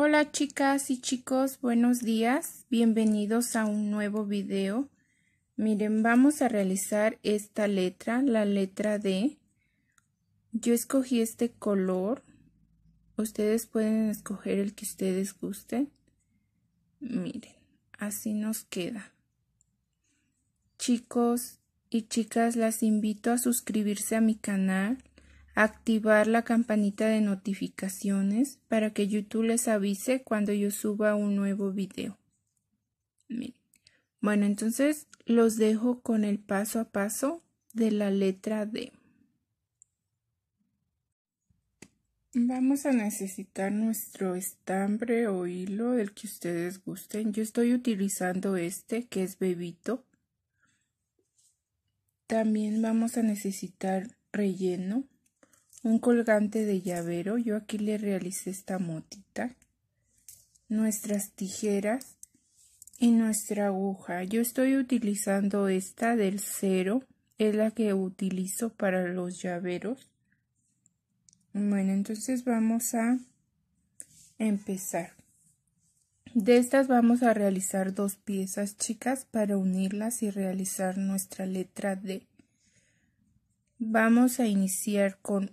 Hola chicas y chicos, buenos días, bienvenidos a un nuevo video. Miren, vamos a realizar esta letra, la letra D. Yo escogí este color, ustedes pueden escoger el que ustedes gusten. Miren, así nos queda. Chicos y chicas, las invito a suscribirse a mi canal activar la campanita de notificaciones para que YouTube les avise cuando yo suba un nuevo video. Bueno, entonces los dejo con el paso a paso de la letra D. Vamos a necesitar nuestro estambre o hilo, el que ustedes gusten. Yo estoy utilizando este, que es bebito. También vamos a necesitar relleno un colgante de llavero, yo aquí le realicé esta motita, nuestras tijeras y nuestra aguja. Yo estoy utilizando esta del cero, es la que utilizo para los llaveros. Bueno, entonces vamos a empezar. De estas vamos a realizar dos piezas chicas para unirlas y realizar nuestra letra D. Vamos a iniciar con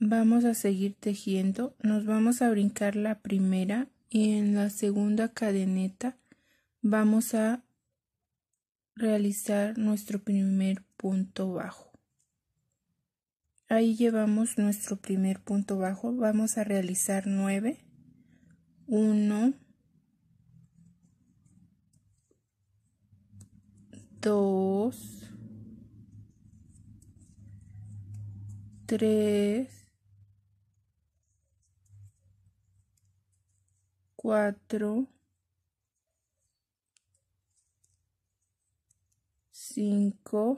Vamos a seguir tejiendo, nos vamos a brincar la primera y en la segunda cadeneta vamos a realizar nuestro primer punto bajo. Ahí llevamos nuestro primer punto bajo, vamos a realizar 9, 1, 2, 3, cuatro, cinco,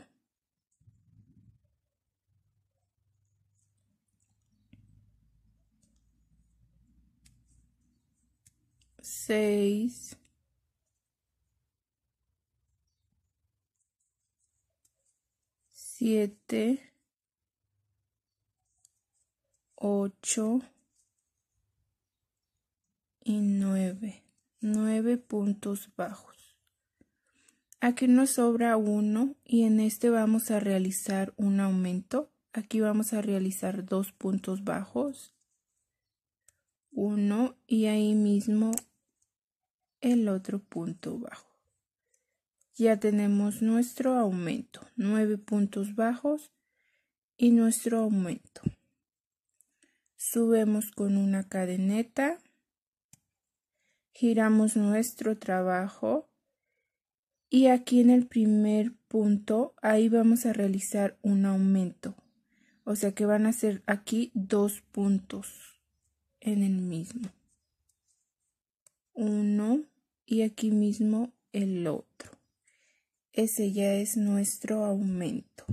seis, siete, ocho, y 9. 9 puntos bajos. Aquí nos sobra uno y en este vamos a realizar un aumento. Aquí vamos a realizar dos puntos bajos. uno y ahí mismo el otro punto bajo. Ya tenemos nuestro aumento, 9 puntos bajos y nuestro aumento. Subimos con una cadeneta giramos nuestro trabajo y aquí en el primer punto, ahí vamos a realizar un aumento. O sea que van a ser aquí dos puntos en el mismo. Uno y aquí mismo el otro. Ese ya es nuestro aumento.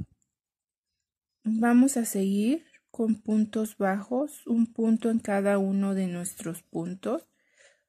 Vamos a seguir con puntos bajos, un punto en cada uno de nuestros puntos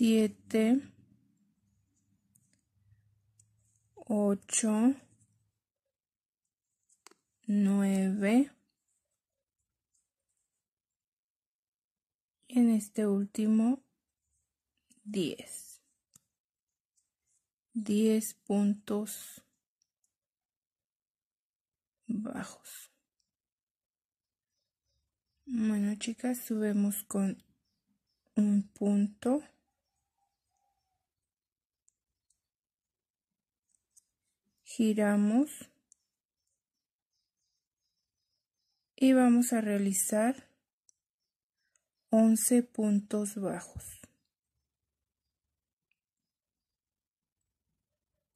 7 8 9 En este último, 10. 10 puntos bajos. Bueno, chicas, subimos con un punto. giramos y vamos a realizar 11 puntos bajos.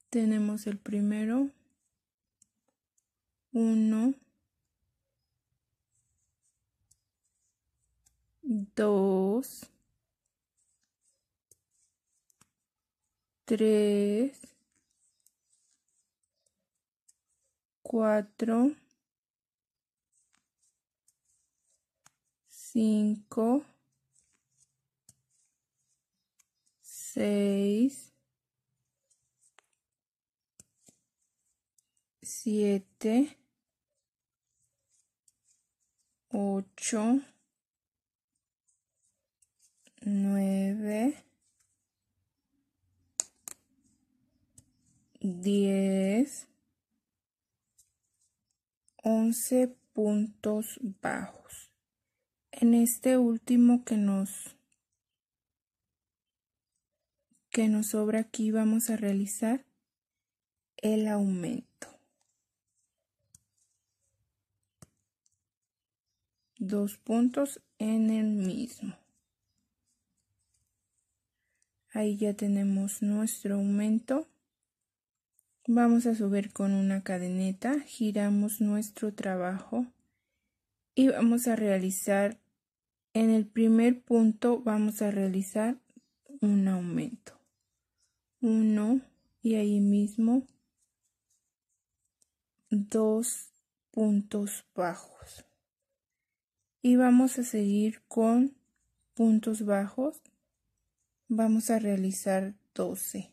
Tenemos el primero, 1, 2, 3, 5 6 7 8 9 10 11 puntos bajos. En este último que nos que nos sobra aquí vamos a realizar el aumento. Dos puntos en el mismo. Ahí ya tenemos nuestro aumento. Vamos a subir con una cadeneta, giramos nuestro trabajo y vamos a realizar, en el primer punto vamos a realizar un aumento. 1 y ahí mismo dos puntos bajos. Y vamos a seguir con puntos bajos. Vamos a realizar 12.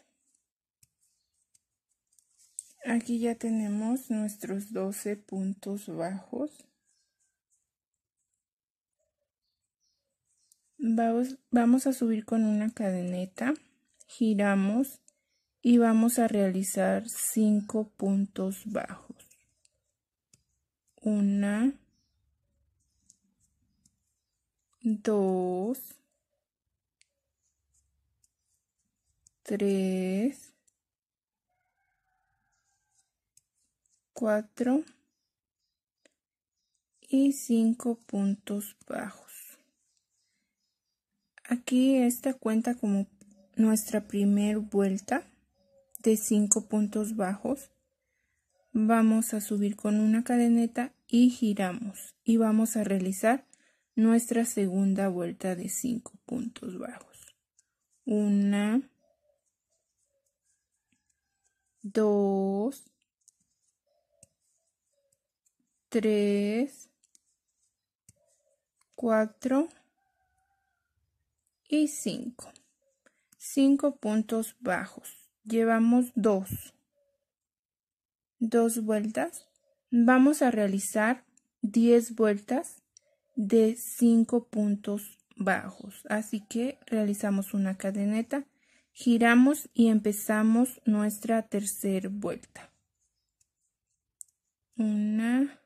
Aquí ya tenemos nuestros 12 puntos bajos. Vamos, a subir con una cadeneta, giramos y vamos a realizar cinco puntos bajos. Una, dos, tres, 4 y 5 puntos bajos. Aquí esta cuenta como nuestra primer vuelta de 5 puntos bajos. Vamos a subir con una cadeneta y giramos y vamos a realizar nuestra segunda vuelta de 5 puntos bajos. Una, dos, 3, 4 y 5. 5 puntos bajos. Llevamos 2. Dos. vueltas. Vamos a realizar 10 vueltas de 5 puntos bajos. Así que realizamos una cadeneta, giramos y empezamos nuestra tercera vuelta. Una.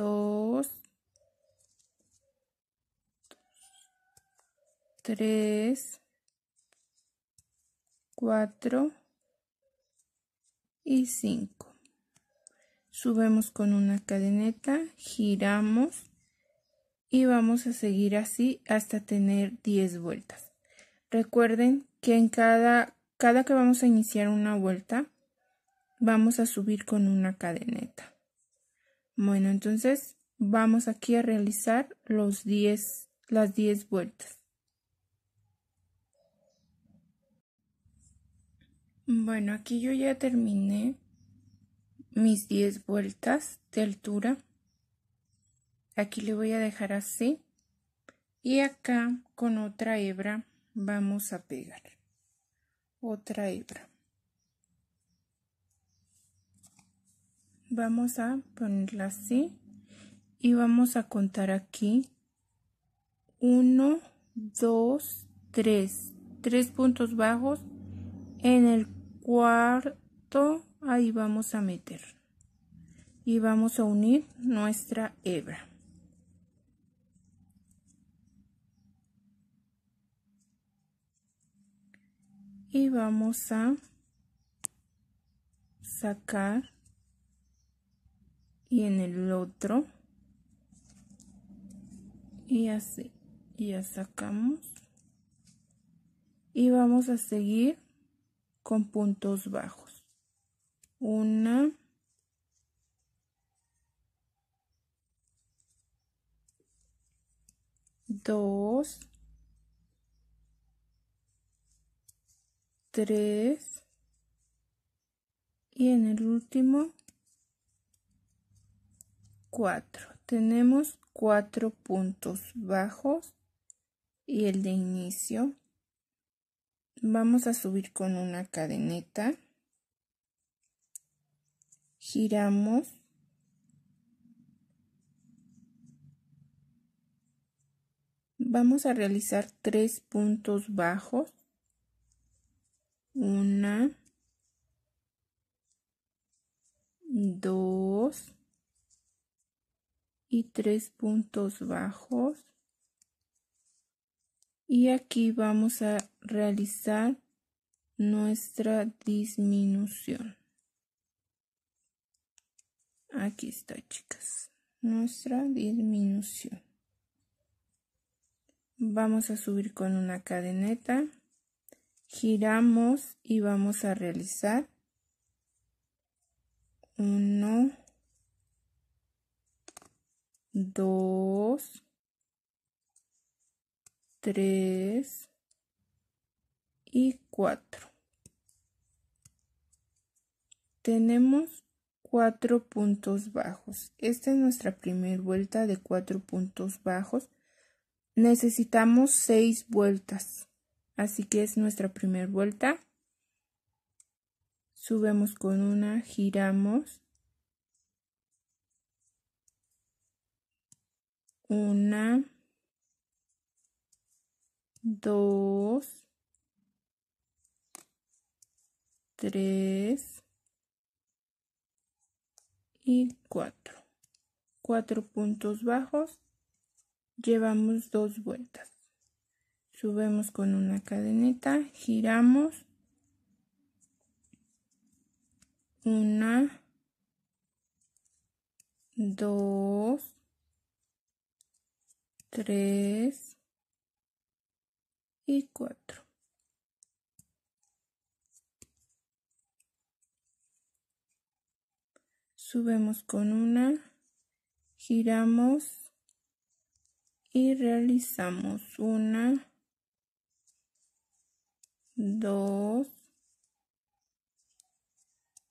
2, 3, 4 y 5, Subimos con una cadeneta, giramos y vamos a seguir así hasta tener 10 vueltas. Recuerden que en cada, cada que vamos a iniciar una vuelta, vamos a subir con una cadeneta. Bueno, entonces vamos aquí a realizar los 10, las 10 vueltas. Bueno, aquí yo ya terminé mis 10 vueltas de altura. Aquí le voy a dejar así. Y acá con otra hebra vamos a pegar otra hebra. Vamos a ponerla así y vamos a contar aquí uno 2, 3, tres puntos bajos en el cuarto ahí vamos a meter y vamos a unir nuestra hebra y vamos a sacar y en el otro y así ya sacamos y vamos a seguir con puntos bajos una dos tres y en el último 4. Tenemos cuatro puntos bajos y el de inicio. Vamos a subir con una cadeneta. Giramos. Vamos a realizar tres puntos bajos. Una. Dos y tres puntos bajos y aquí vamos a realizar nuestra disminución aquí está chicas nuestra disminución vamos a subir con una cadeneta giramos y vamos a realizar uno 2, 3 y 4, Tenemos cuatro puntos bajos. Esta es nuestra primera vuelta de cuatro puntos bajos. Necesitamos seis vueltas. Así que es nuestra primera vuelta. Subimos con una, giramos Una, dos, tres y cuatro. Cuatro puntos bajos. Llevamos dos vueltas. Subimos con una cadeneta, giramos. Una, dos, 3 y 4. Subimos con una, giramos y realizamos una, 2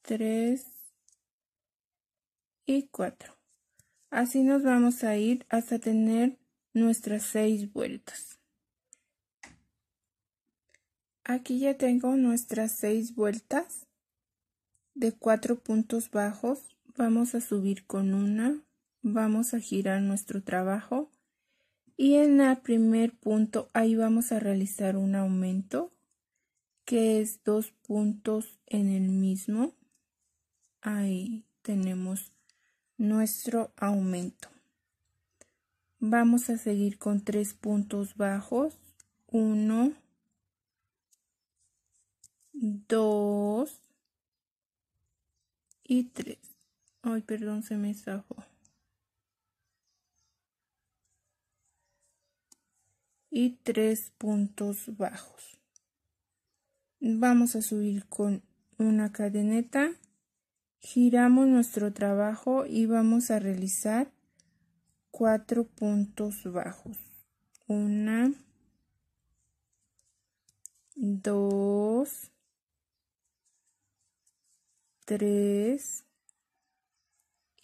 3 y 4 Así nos vamos a ir hasta tener nuestras seis vueltas. Aquí ya tengo nuestras seis vueltas de cuatro puntos bajos. Vamos a subir con una, vamos a girar nuestro trabajo y en el primer punto ahí vamos a realizar un aumento que es dos puntos en el mismo. Ahí tenemos nuestro aumento. Vamos a seguir con tres puntos bajos. Uno, dos y tres. Ay, perdón, se me zafó. Y tres puntos bajos. Vamos a subir con una cadeneta. Giramos nuestro trabajo y vamos a realizar cuatro puntos bajos. Una, dos, tres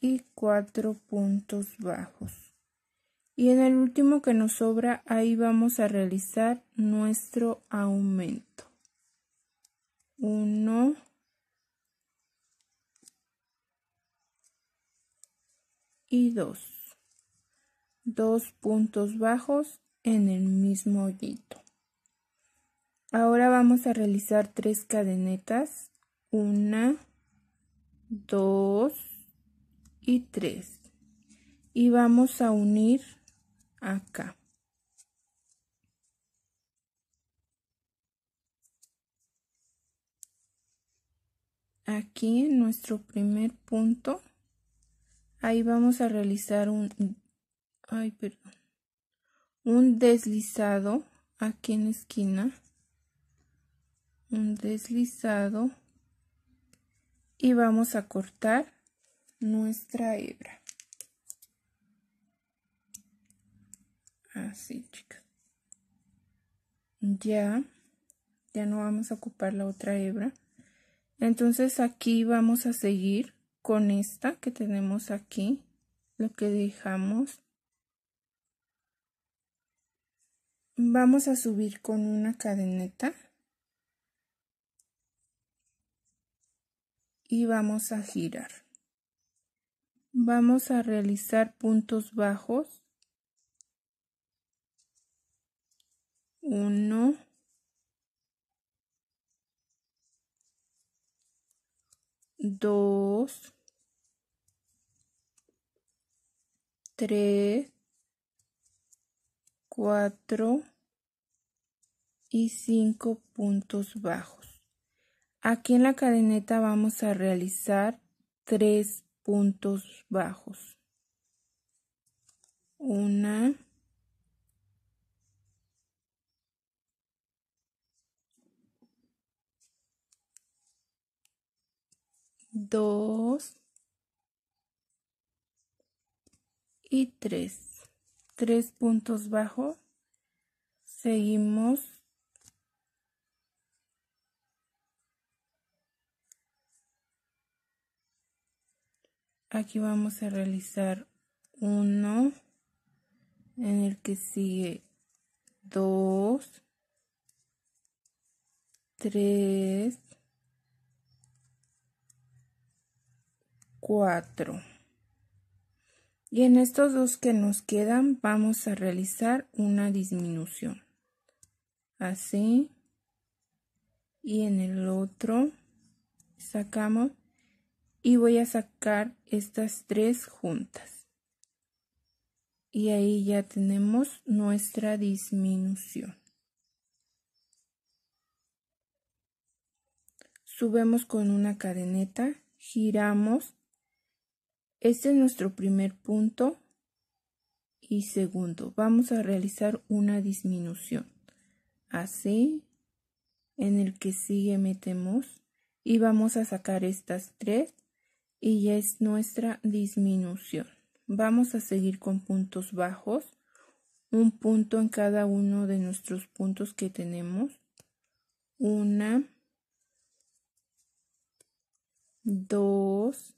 y cuatro puntos bajos. Y en el último que nos sobra, ahí vamos a realizar nuestro aumento. Uno, y dos dos puntos bajos en el mismo hoyito. Ahora vamos a realizar tres cadenetas. Una, dos y tres. Y vamos a unir acá. Aquí en nuestro primer punto, ahí vamos a realizar un ay, perdón, un deslizado aquí en esquina, un deslizado y vamos a cortar nuestra hebra. Así, chicas. Ya, ya no vamos a ocupar la otra hebra. Entonces aquí vamos a seguir con esta que tenemos aquí, lo que dejamos vamos a subir con una cadeneta y vamos a girar. Vamos a realizar puntos bajos. Uno. Dos. Tres. 4 y 5 puntos bajos. Aquí en la cadeneta vamos a realizar 3 puntos bajos. 1 2 y 3 tres puntos bajo, seguimos aquí vamos a realizar uno en el que sigue dos tres cuatro y en estos dos que nos quedan vamos a realizar una disminución. Así. Y en el otro sacamos y voy a sacar estas tres juntas. Y ahí ya tenemos nuestra disminución. Subimos con una cadeneta, giramos este es nuestro primer punto. Y segundo, vamos a realizar una disminución. Así, en el que sigue metemos y vamos a sacar estas tres y ya es nuestra disminución. Vamos a seguir con puntos bajos, un punto en cada uno de nuestros puntos que tenemos. Una, dos,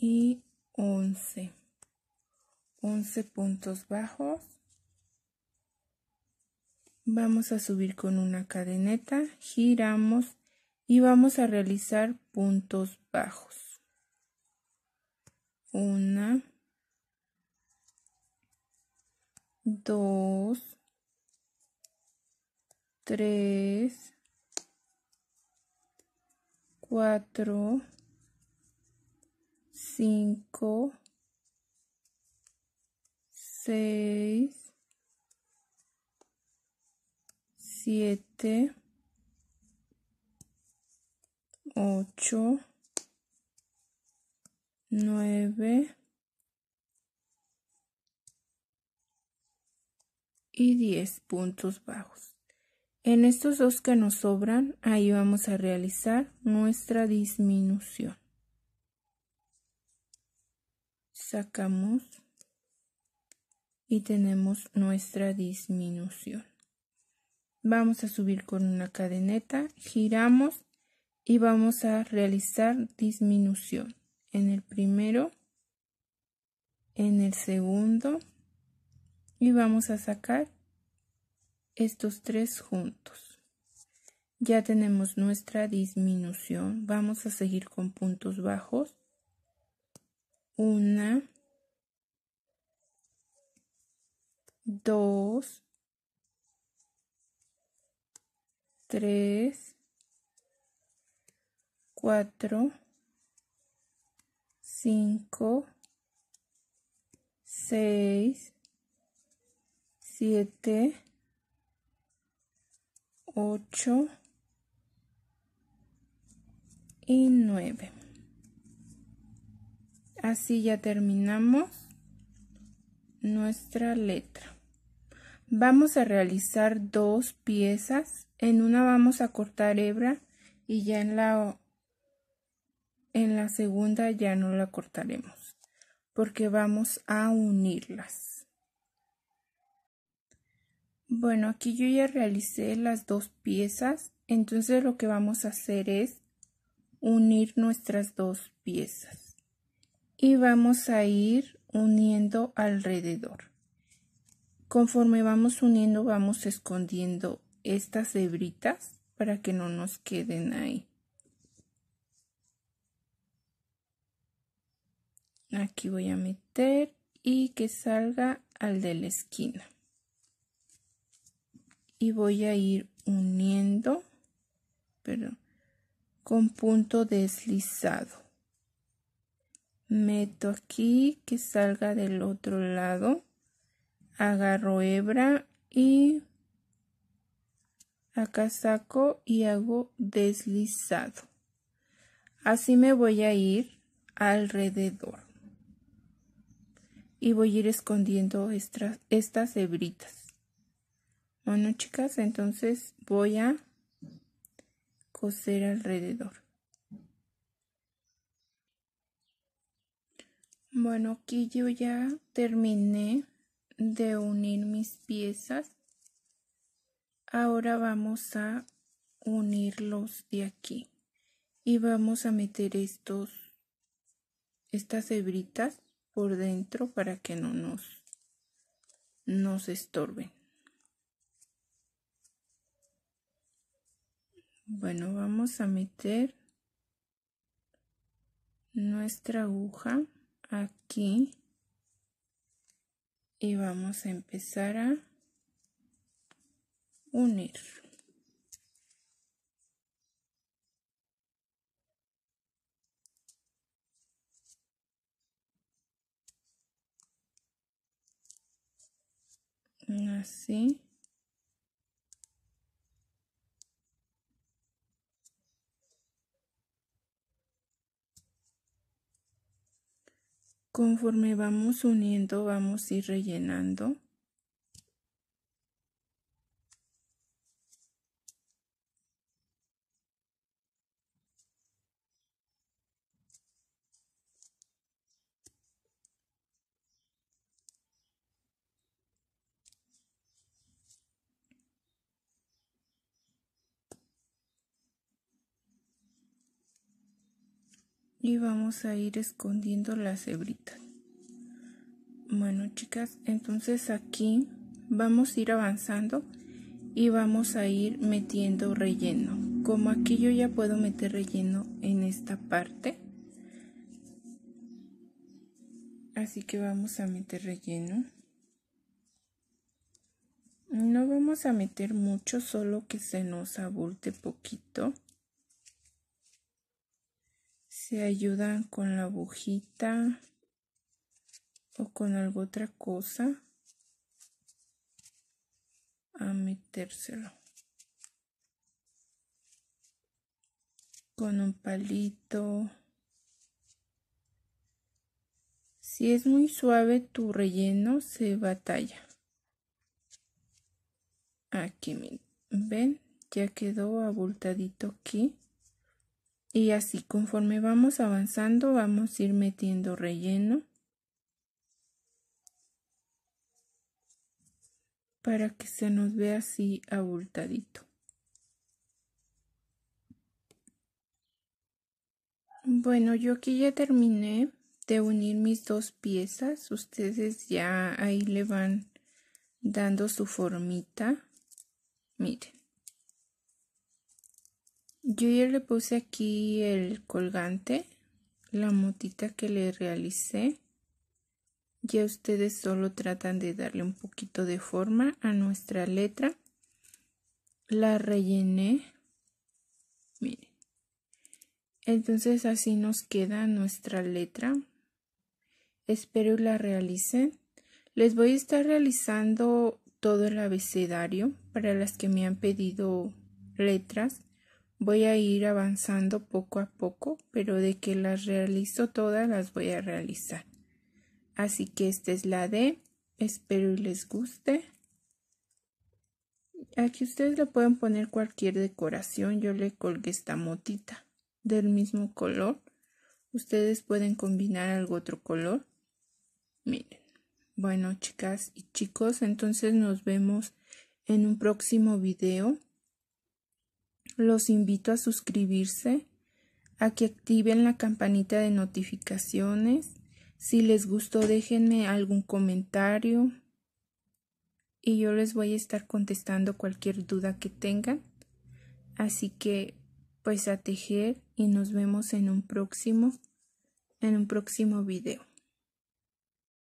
y 11. 11 puntos bajos. Vamos a subir con una cadeneta, giramos y vamos a realizar puntos bajos. Una, dos, tres, cuatro, 5, 6, 7, 8, 9 y 10 puntos bajos. En estos dos que nos sobran, ahí vamos a realizar nuestra disminución. sacamos y tenemos nuestra disminución. Vamos a subir con una cadeneta, giramos y vamos a realizar disminución en el primero, en el segundo y vamos a sacar estos tres juntos. Ya tenemos nuestra disminución, vamos a seguir con puntos bajos una, dos, tres, cuatro, cinco, seis, siete, ocho y nueve así ya terminamos nuestra letra vamos a realizar dos piezas en una vamos a cortar hebra y ya en la en la segunda ya no la cortaremos porque vamos a unirlas bueno aquí yo ya realicé las dos piezas entonces lo que vamos a hacer es unir nuestras dos piezas y vamos a ir uniendo alrededor. Conforme vamos uniendo vamos escondiendo estas hebritas para que no nos queden ahí. Aquí voy a meter y que salga al de la esquina. Y voy a ir uniendo, pero con punto deslizado meto aquí que salga del otro lado agarro hebra y acá saco y hago deslizado así me voy a ir alrededor y voy a ir escondiendo estas, estas hebritas bueno chicas entonces voy a coser alrededor Bueno, aquí yo ya terminé de unir mis piezas. Ahora vamos a unirlos de aquí. Y vamos a meter estos, estas hebritas por dentro para que no nos, nos estorben. Bueno, vamos a meter nuestra aguja aquí y vamos a empezar a unir. Así. Conforme vamos uniendo, vamos a ir rellenando. y vamos a ir escondiendo las hebritas bueno chicas entonces aquí vamos a ir avanzando y vamos a ir metiendo relleno como aquí yo ya puedo meter relleno en esta parte así que vamos a meter relleno no vamos a meter mucho solo que se nos abulte poquito se ayudan con la agujita o con alguna otra cosa a metérselo con un palito si es muy suave tu relleno se batalla aquí ven ya quedó abultadito aquí y así conforme vamos avanzando vamos a ir metiendo relleno para que se nos vea así abultadito. Bueno, yo aquí ya terminé de unir mis dos piezas. Ustedes ya ahí le van dando su formita. Miren. Yo ya le puse aquí el colgante, la motita que le realicé. Ya ustedes solo tratan de darle un poquito de forma a nuestra letra. La rellené. Miren. Entonces así nos queda nuestra letra. Espero la realicen. Les voy a estar realizando todo el abecedario para las que me han pedido letras Voy a ir avanzando poco a poco, pero de que las realizo todas las voy a realizar. Así que esta es la D. Espero y les guste. Aquí ustedes le pueden poner cualquier decoración. Yo le colgué esta motita del mismo color. Ustedes pueden combinar algo otro color. Miren. Bueno, chicas y chicos, entonces nos vemos en un próximo video los invito a suscribirse, a que activen la campanita de notificaciones. Si les gustó, déjenme algún comentario y yo les voy a estar contestando cualquier duda que tengan. Así que pues a tejer y nos vemos en un próximo en un próximo video.